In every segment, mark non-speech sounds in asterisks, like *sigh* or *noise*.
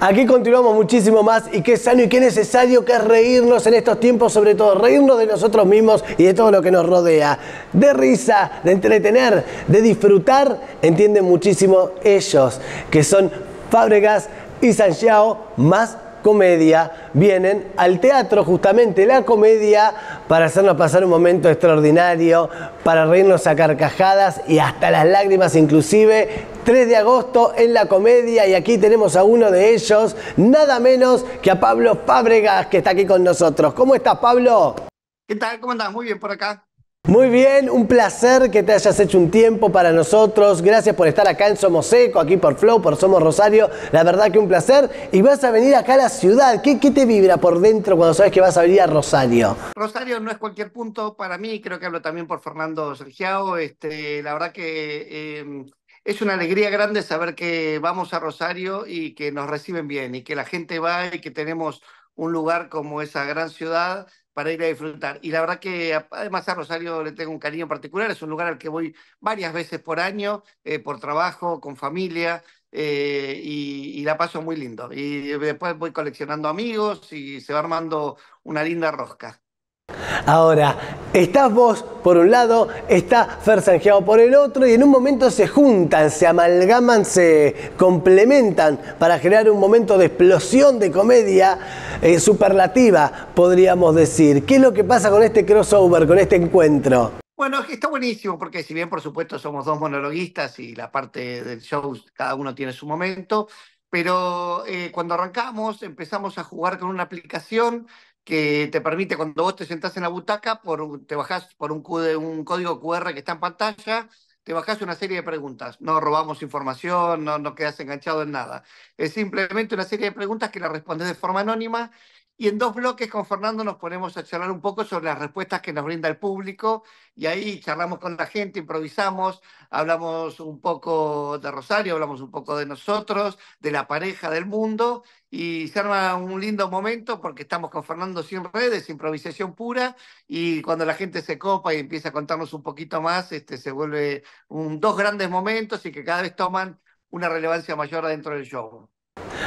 Aquí continuamos muchísimo más y qué sano y qué necesario que es reírnos en estos tiempos, sobre todo reírnos de nosotros mismos y de todo lo que nos rodea. De risa, de entretener, de disfrutar, entienden muchísimo ellos, que son Fábregas y Sancho más comedia, vienen al teatro justamente la comedia para hacernos pasar un momento extraordinario, para reírnos a carcajadas y hasta las lágrimas inclusive. 3 de agosto en la comedia y aquí tenemos a uno de ellos, nada menos que a Pablo Fábregas que está aquí con nosotros. ¿Cómo estás Pablo? ¿Qué tal? ¿Cómo andas Muy bien por acá. Muy bien, un placer que te hayas hecho un tiempo para nosotros. Gracias por estar acá en Somos Seco, aquí por Flow, por Somos Rosario. La verdad que un placer. Y vas a venir acá a la ciudad. ¿Qué, qué te vibra por dentro cuando sabes que vas a venir a Rosario? Rosario no es cualquier punto para mí. Creo que hablo también por Fernando Sergio, este, la verdad que em, es una alegría grande saber que vamos a Rosario y que nos reciben bien y que la gente va y que tenemos un lugar como esa gran ciudad para ir a disfrutar. Y la verdad que además a Rosario le tengo un cariño particular, es un lugar al que voy varias veces por año, eh, por trabajo, con familia, eh, y, y, la paso muy lindo. Y después voy coleccionando amigos y se va armando una linda rosca. Ahora, estás vos por un lado, está Fer por el otro y en un momento se juntan, se amalgaman, se complementan para crear un momento de explosión de comedia eh, superlativa, podríamos decir. ¿Qué es lo que pasa con este crossover, con este encuentro? Bueno, está buenísimo porque si bien por supuesto somos dos monologuistas y la parte del show cada uno tiene su momento, pero eh, cuando arrancamos empezamos a jugar con una aplicación que te permite cuando vos te sentás en la butaca, por, te bajás por un, un código QR que está en pantalla, te bajás una serie de preguntas. No robamos información, no, no quedás enganchado en nada. Es simplemente una serie de preguntas que la respondes de forma anónima y en dos bloques con Fernando nos ponemos a charlar un poco sobre las respuestas que nos brinda el público y ahí charlamos con la gente, improvisamos, hablamos un poco de Rosario, hablamos un poco de nosotros, de la pareja, del mundo y se arma un lindo momento porque estamos con Fernando sin redes, improvisación pura y cuando la gente se copa y empieza a contarnos un poquito más, este, se vuelve un, dos grandes momentos y que cada vez toman una relevancia mayor dentro del show.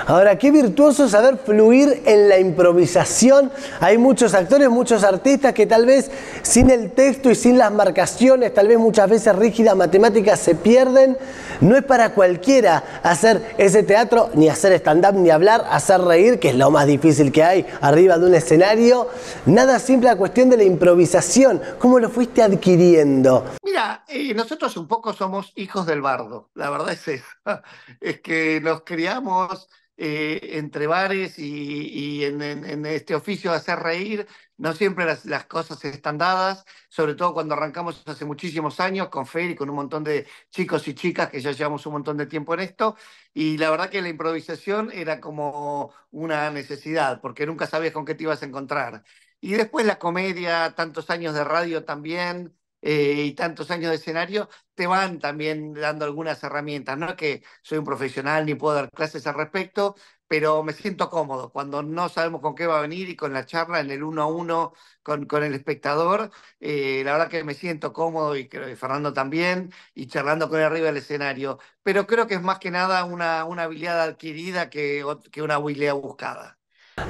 Ahora, qué virtuoso saber fluir en la improvisación. Hay muchos actores, muchos artistas que tal vez sin el texto y sin las marcaciones, tal vez muchas veces rígidas matemáticas, se pierden. No es para cualquiera hacer ese teatro, ni hacer stand-up, ni hablar, hacer reír, que es lo más difícil que hay arriba de un escenario. Nada simple la cuestión de la improvisación. ¿Cómo lo fuiste adquiriendo? Mira, eh, nosotros un poco somos hijos del bardo, la verdad es eso. *laughs* Es que nos criamos eh, entre bares y, en, este oficio de hacer reír, no siempre las, las, cosas están dadas, sobre todo cuando arrancamos hace muchísimos años con Fer y con un montón de chicos y chicas que ya llevamos un montón de tiempo en esto, y la verdad que la improvisación era como una necesidad, porque nunca sabías con qué te ibas a encontrar. Y después la comedia, tantos años de radio también, eh, y tantos años de escenario, te van también dando algunas herramientas. No es que soy un profesional ni puedo dar clases al respecto, pero me siento cómodo cuando no sabemos con qué va a venir y con la charla en el uno a uno con, con el espectador. Eh, la verdad que me siento cómodo y creo que Fernando también, y charlando con él arriba del escenario. Pero creo que es más que nada una, una habilidad adquirida que, que una habilidad buscada.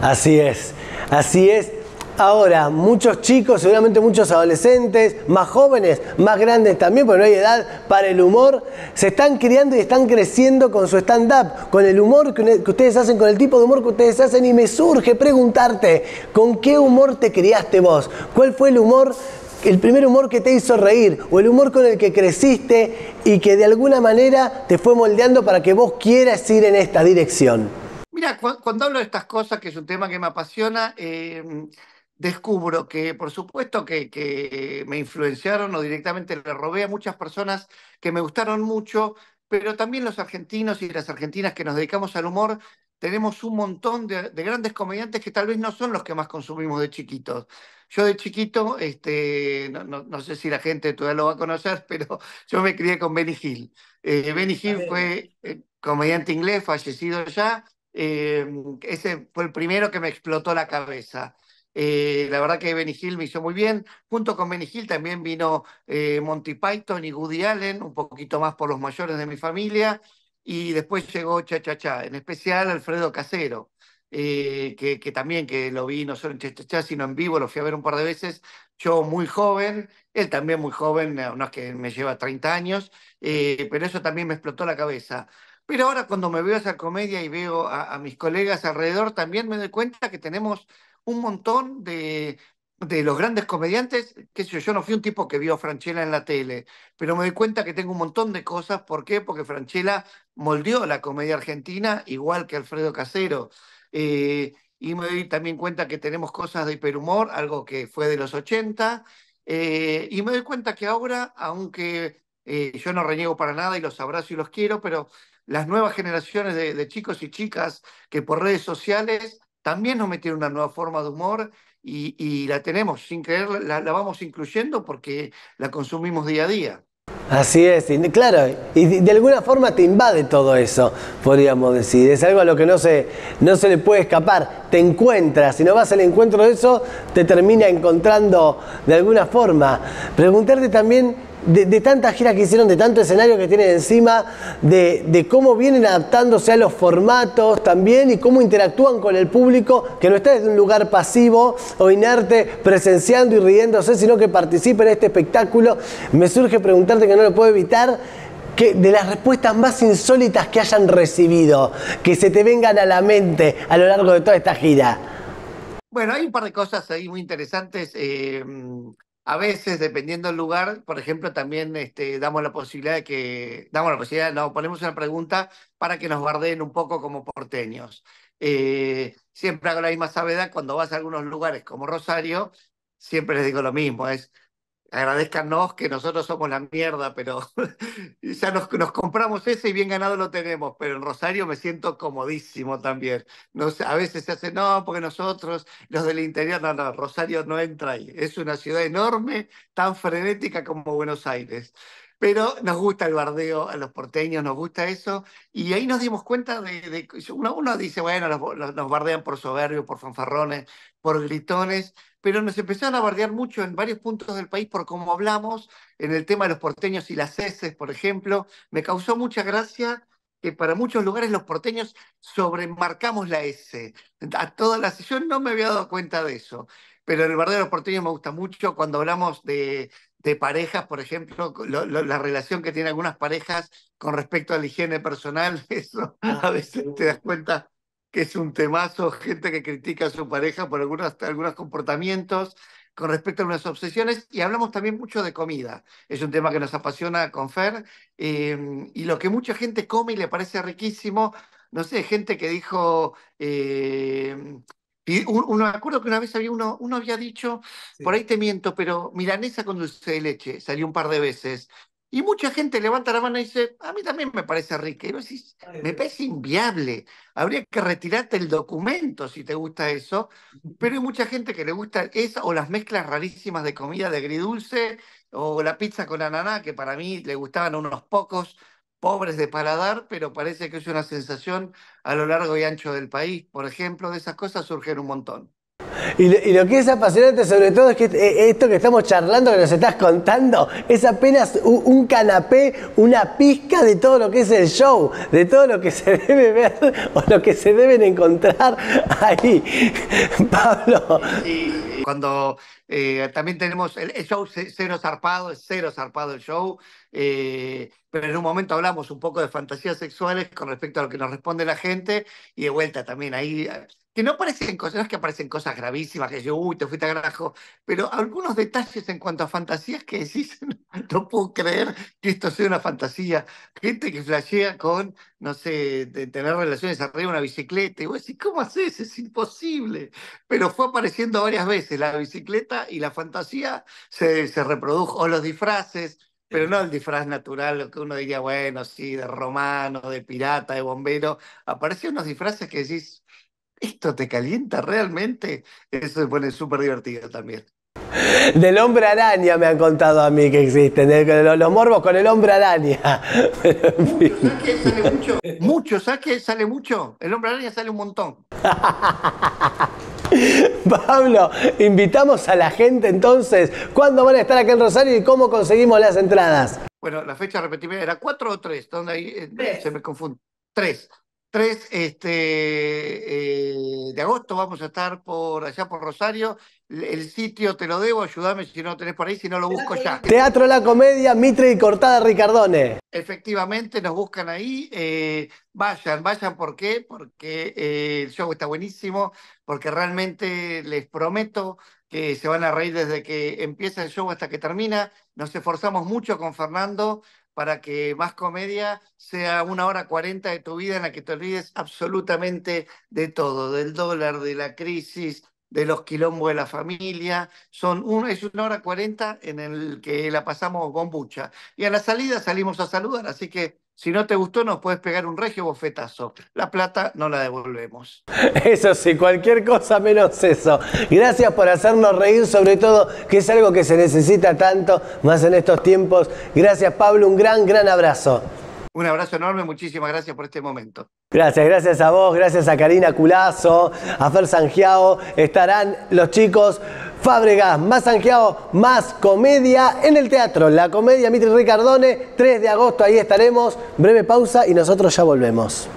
Así es, así es. Ahora, muchos chicos, seguramente muchos adolescentes, más jóvenes, más grandes también, porque no hay edad para el humor, se están criando y están creciendo con su stand-up, con el humor que, ustedes hacen, con el tipo de humor que ustedes hacen. Y me surge preguntarte, ¿con qué humor te criaste vos? ¿Cuál fue el humor el primer humor que te hizo reír o el humor con el que creciste y que de alguna manera te fue moldeando para que vos quieras ir en esta dirección. Mira, cuando hablo de estas cosas, que es un tema que me apasiona, eh, descubro que, por supuesto, que, me influenciaron o directamente le robé a muchas personas que me gustaron mucho, pero también los argentinos y las argentinas que nos dedicamos al humor tenemos un montón de, grandes comediantes que tal vez no son los que más consumimos de chiquitos. Yo de chiquito, este, no, no, sé si la gente todavía lo va a conocer, *laughs* pero yo me crié con Benny Hill. Eh, Benny Hill fue eh, comediante inglés, fallecido ya. Eh, ese fue el primero que me explotó la cabeza. Eh, la verdad que Benny Hill me hizo muy bien. Junto con Benny Hill también vino eh, Monty Python y Woody Allen, un poquito más por los mayores de mi familia. Y después llegó Cha Cha Cha, en especial Alfredo Casero, eh, que, también que lo vi no solo en Cha Cha Cha, sino en vivo, lo fui a ver un par de veces. Yo muy joven, él también muy joven, no es que me lleva 30 años, pero eso también me explotó la cabeza. Pero ahora cuando me veo esa comedia y veo a, a mis colegas alrededor, también me doy cuenta que tenemos un montón de, los grandes comediantes, que yo, yo no fui un tipo que vio a Franchella en la tele, pero me doy cuenta que tengo un montón de cosas. ¿Por qué? Porque Franchella moldeó la comedia argentina, igual que Alfredo Casero. Eh, y me doy también cuenta que tenemos cosas de hiperhumor, algo que fue de los 80. Eh, y me doy cuenta que ahora, aunque eh, yo no reniego para nada y los abrazo y los quiero, pero las nuevas generaciones de chicos y chicas que por redes sociales también nos metieron una nueva forma de humor y, la tenemos sin querer, la, vamos incluyendo porque la consumimos día a día. Así es, claro, y de, alguna forma te invade todo eso, podríamos decir. Es algo a lo que no se, no se le puede escapar. Te encuentras, si no vas al encuentro de eso, te termina encontrando de alguna forma. Preguntarte también de, tantas giras que hicieron, de tanto escenario que tienen encima, de, cómo vienen adaptándose a los formatos también y cómo interactúan con el público, que no está desde un lugar pasivo o inerte, presenciando y riéndose, sino que participa en este espectáculo. Me surge preguntarte que no lo puedo evitar. Que de las respuestas más insólitas que hayan recibido, que se te vengan a la mente a lo largo de toda esta gira. Bueno, hay un par de cosas ahí muy interesantes. Eh, a veces, dependiendo del lugar, por ejemplo, también este, damos la posibilidad de que, damos la posibilidad, no, ponemos una pregunta para que nos guarden un poco como porteños. Eh, siempre hago la misma sabedad cuando vas a algunos lugares como Rosario, siempre les digo lo mismo, es agradezcanos que nosotros somos la mierda, pero *laughs* ya nos, compramos ese y bien ganado lo tenemos, pero en Rosario me siento comodísimo también. a veces se hace, no, porque nosotros, los del interior, no, no, Rosario no entra ahí. Es una ciudad enorme, tan frenética como Buenos Aires. Pero nos gusta el bardeo a los porteños, nos gusta eso. Y ahí nos dimos cuenta de. que uno, dice, bueno, nos bardean por soberbios, por fanfarrones, por gritones. Pero nos empezaron a bardear mucho en varios puntos del país por cómo hablamos, en el tema de los porteños y las S, por ejemplo. Me causó mucha gracia que para muchos lugares los porteños sobremarcamos la S. A toda la sesión no me había dado cuenta de eso, pero el bardeo los porteños me gusta mucho cuando hablamos de, de parejas, por ejemplo, la relación que tienen algunas parejas con respecto a la higiene personal, *laughs* eso ah, a veces te das cuenta que es un temazo, gente que critica a su pareja por algunos, algunos comportamientos con respecto a unas obsesiones y hablamos también mucho de comida. Es un tema que nos apasiona con Fer em, y lo que mucha gente come y le parece riquísimo, no sé, gente que dijo, em, uno, me acuerdo que una vez había uno, uno había dicho, por ahí te miento, pero milanesa con dulce de leche, salió un par de veces. Y mucha gente levanta la mano y dice, a mí también me parece rica. Y me parece inviable. Habría que retirarte el documento si te gusta eso. Pero hay mucha gente que le gusta esa o las mezclas rarísimas de comida de gridulce, o la pizza con ananá, que para mí le gustaban unos pocos pobres de paladar, pero parece que es una sensación a lo largo y ancho del país. Por ejemplo, de esas cosas surgen un montón. Y lo, que es apasionante sobre todo es que eh, esto que estamos charlando, que nos estás contando, es apenas un, canapé, una pizca de todo lo que es el show, de todo lo que se *laughs* debe ver o lo que se deben encontrar ahí. *laughs* Pablo. Sí cuando eh, también tenemos el, show cero zarpado, es cero zarpado el show, eh, pero en un momento hablamos un poco de fantasías sexuales con respecto a lo que nos responde la gente y de vuelta también ahí que no aparecen cosas, es que aparecen cosas gravísimas, que yo, uy, te fuiste a grajo, pero algunos detalles en cuanto a fantasías que decís, *laughs* no puedo creer que esto sea una fantasía. Gente que flashea con, no sé, de tener relaciones arriba de una bicicleta, y vos decís, ¿cómo haces? Es imposible. Pero fue apareciendo varias veces la bicicleta y la fantasía se, se reprodujo, o los disfraces. Pero no el disfraz natural, lo que uno diría, bueno, sí, de romano, de pirata, de bombero. Aparecen unos disfraces que decís, esto te calienta realmente, eso se pone súper divertido también. Del hombre araña me han contado a mí que existen, los morbos con el hombre araña. *laughs* Mucho, sale mucho? mucho, qué? sale mucho, el hombre araña sale un montón. *laughs* Pablo, invitamos a la gente entonces, ¿cuándo van a estar acá en Rosario y cómo conseguimos las entradas? Bueno, la fecha repetida era 4 o 3, donde ahí, eh, se me confunde. 3. 3 este, eh, de agosto vamos a estar por allá por Rosario. El sitio te lo debo, ayúdame si no lo tenés por ahí, si no lo busco ya. *laughs* Teatro La Comedia, Mitre y Cortada Ricardone. Efectivamente, nos buscan ahí. Eh, vayan, vayan, ¿por qué? Porque eh, el show está buenísimo, porque realmente les prometo que se van a reír desde que empieza el show hasta que termina. Nos esforzamos mucho con Fernando para que Más Comedia sea una hora cuarenta de tu vida en la que te olvides absolutamente de todo, del dólar, de la crisis, de los quilombos de la familia. Son una, es una hora cuarenta en el que la pasamos con bucha. Y a la salida salimos a saludar, así que si no te gustó, nos puedes pegar un regio bofetazo. La plata no la devolvemos. *laughs* Eso sí, cualquier cosa menos eso. Gracias por hacernos reír, sobre todo, que es algo que se necesita tanto, más en estos tiempos. Gracias, Pablo. Un gran, gran abrazo. Un abrazo enorme, muchísimas gracias por este momento. Gracias, gracias a vos, gracias a Karina Culazo, a Fer Sangiao. Estarán los chicos Fábregas, más anqueado más comedia en el teatro. La comedia Mitri Ricardone, 3 de agosto, ahí estaremos. Breve pausa y nosotros ya volvemos.